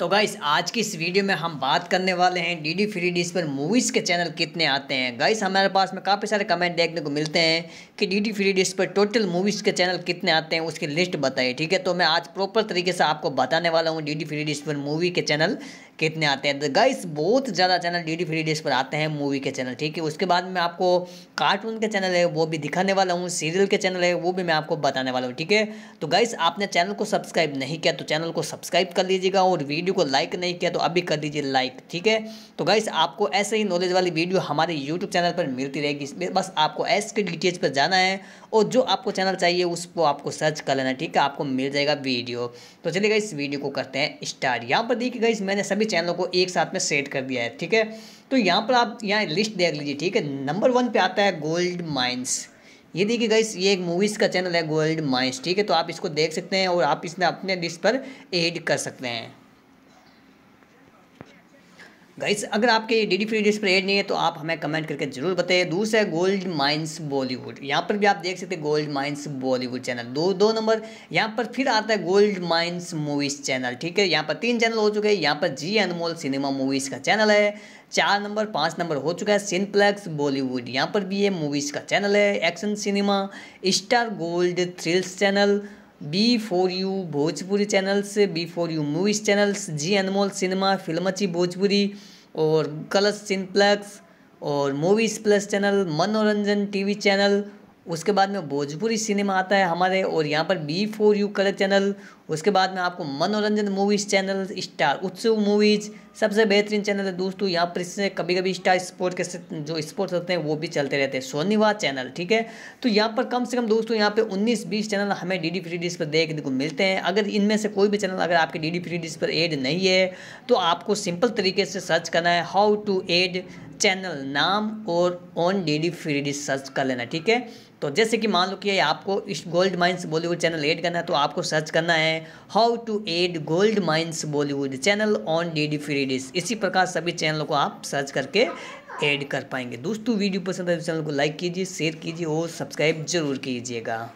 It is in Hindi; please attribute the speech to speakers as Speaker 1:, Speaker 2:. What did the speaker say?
Speaker 1: तो गाइस आज की इस वीडियो में हम बात करने वाले हैं डी डी फ्री डिश पर मूवीज़ के चैनल कितने आते हैं गाइस हमारे पास में काफ़ी सारे कमेंट देखने को मिलते हैं कि डी डी फ्री डिश पर टोटल मूवीज़ के चैनल कितने आते हैं उसकी लिस्ट बताइए ठीक है तो मैं आज प्रॉपर तरीके से आपको बताने वाला हूँ डी डी फ्री डिश पर मूवी के चैनल कितने आते हैं तो गाइस बहुत ज़्यादा channel D D free dish पर आते हैं मूवी के चैनल ठीक है उसके बाद में आपको कार्टून के चैनल है वो भी दिखाने वाला हूँ सीरियल के चैनल है वो भी मैं आपको बताने वाला हूँ ठीक है तो गाइस आपने चैनल को सब्सक्राइब नहीं किया तो चैनल को सब्सक्राइब कर लीजिएगा और वीडियो वीडियो को लाइक नहीं किया तो अभी कर दीजिए लाइक ठीक है तो गाइस आपको ऐसे ही नॉलेज वाली वीडियो हमारे यूट्यूब चैनल पर मिलती रहेगी बस आपको एस के डिटेल्स पर जाना है और जो आपको चैनल चाहिए उसको आपको सर्च कर लेना ठीक है आपको मिल जाएगा वीडियो तो चलिए इस वीडियो को करते हैं स्टार्ट यहाँ पर देखिए गाइस मैंने सभी चैनलों को एक साथ में सेट कर दिया है ठीक है तो यहाँ पर आप यहाँ लिस्ट देख लीजिए ठीक है नंबर वन पे आता है गोल्ड माइन्स ये देखिए गाइस ये एक मूवीज़ का चैनल है गोल्ड माइंस ठीक है तो आप इसको देख सकते हैं और आप इसमें अपने लिस्ट पर एड कर सकते हैं गाइस अगर आपके डी डी फ्री पर एड नहीं है तो आप हमें कमेंट करके जरूर बताइए दूसरा गोल्ड माइंस बॉलीवुड यहाँ पर भी आप देख सकते हैं गोल्ड माइंस बॉलीवुड चैनल दो दो नंबर यहाँ पर फिर आता है गोल्ड माइंस मूवीज़ चैनल ठीक है यहाँ पर तीन चैनल हो चुके हैं यहाँ पर जी अनमोल सिनेमा मूवीज़ का चैनल है चार नंबर पाँच नंबर हो चुका है सिनप्लेक्स बॉलीवुड यहाँ पर भी ये मूवीज़ का चैनल है action cinema star gold thrills channel B for U Bhojpuri channels B four U movies channels Zee Anmol cinema Filamchi Bhojpuri और कलश सिनप्लेक्स और movies plus channel Manoranjan TV channel उसके बाद में भोजपुरी सिनेमा आता है हमारे और यहाँ पर B four U colour channel उसके बाद में आपको मनोरंजन movies channel star Utsav movies सबसे बेहतरीन चैनल है दोस्तों यहाँ पर इससे कभी कभी स्टार स्पोर्ट के जो स्पोर्ट्स होते हैं वो भी चलते रहते हैं सोनीवा चैनल ठीक है तो यहाँ पर कम से कम दोस्तों यहाँ पर उन्नीस बीस चैनल हमें डी डी फ्री डिश पर देखने को मिलते हैं अगर इनमें से कोई भी चैनल अगर आपके डी डी फ्री डिश पर एड नहीं है तो आपको सिंपल तरीके से सर्च करना है हाउ टू एड चैनल नाम और on D free D search कर लेना ठीक है तो जैसे कि मान लो कि आपको इस gold mines Bollywood channel add करना है तो आपको सर्च करना है how to add gold mines Bollywood channel on D D free इसी प्रकार सभी चैनलों को आप सर्च करके ऐड कर पाएंगे दोस्तों वीडियो पसंद आए तो चैनल को लाइक कीजिए शेयर कीजिए और सब्सक्राइब जरूर कीजिएगा